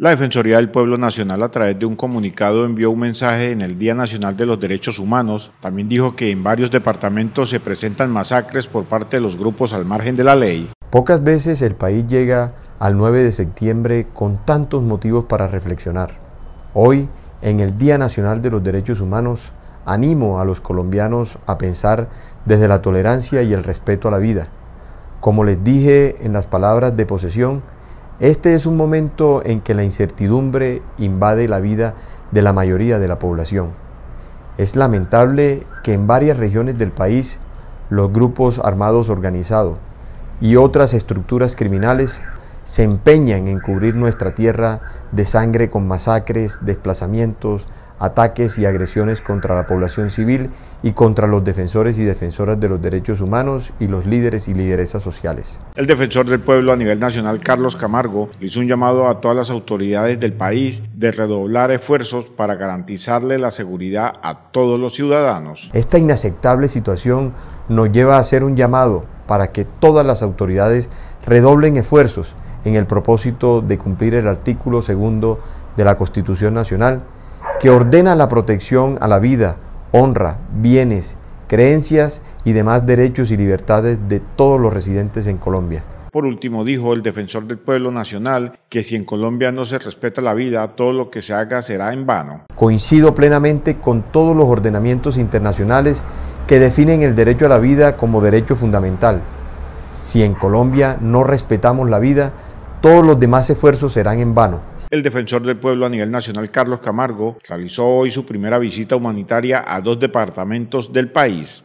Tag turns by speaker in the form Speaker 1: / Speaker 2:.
Speaker 1: La Defensoría del Pueblo Nacional a través de un comunicado envió un mensaje en el Día Nacional de los Derechos Humanos. También dijo que en varios departamentos se presentan masacres por parte de los grupos al margen de la ley.
Speaker 2: Pocas veces el país llega al 9 de septiembre con tantos motivos para reflexionar. Hoy, en el Día Nacional de los Derechos Humanos, animo a los colombianos a pensar desde la tolerancia y el respeto a la vida. Como les dije en las palabras de posesión, este es un momento en que la incertidumbre invade la vida de la mayoría de la población. Es lamentable que en varias regiones del país los grupos armados organizados y otras estructuras criminales se empeñan en cubrir nuestra tierra de sangre con masacres, desplazamientos, ataques y agresiones contra la población civil y contra los defensores y defensoras de los derechos humanos y los líderes y lideresas sociales.
Speaker 1: El defensor del pueblo a nivel nacional, Carlos Camargo, hizo un llamado a todas las autoridades del país de redoblar esfuerzos para garantizarle la seguridad a todos los ciudadanos.
Speaker 2: Esta inaceptable situación nos lleva a hacer un llamado para que todas las autoridades redoblen esfuerzos en el propósito de cumplir el artículo segundo de la Constitución Nacional que ordena la protección a la vida, honra, bienes, creencias y demás derechos y libertades de todos los residentes en Colombia.
Speaker 1: Por último, dijo el defensor del pueblo nacional que si en Colombia no se respeta la vida, todo lo que se haga será en vano.
Speaker 2: Coincido plenamente con todos los ordenamientos internacionales que definen el derecho a la vida como derecho fundamental. Si en Colombia no respetamos la vida, todos los demás esfuerzos serán en vano.
Speaker 1: El defensor del pueblo a nivel nacional, Carlos Camargo, realizó hoy su primera visita humanitaria a dos departamentos del país.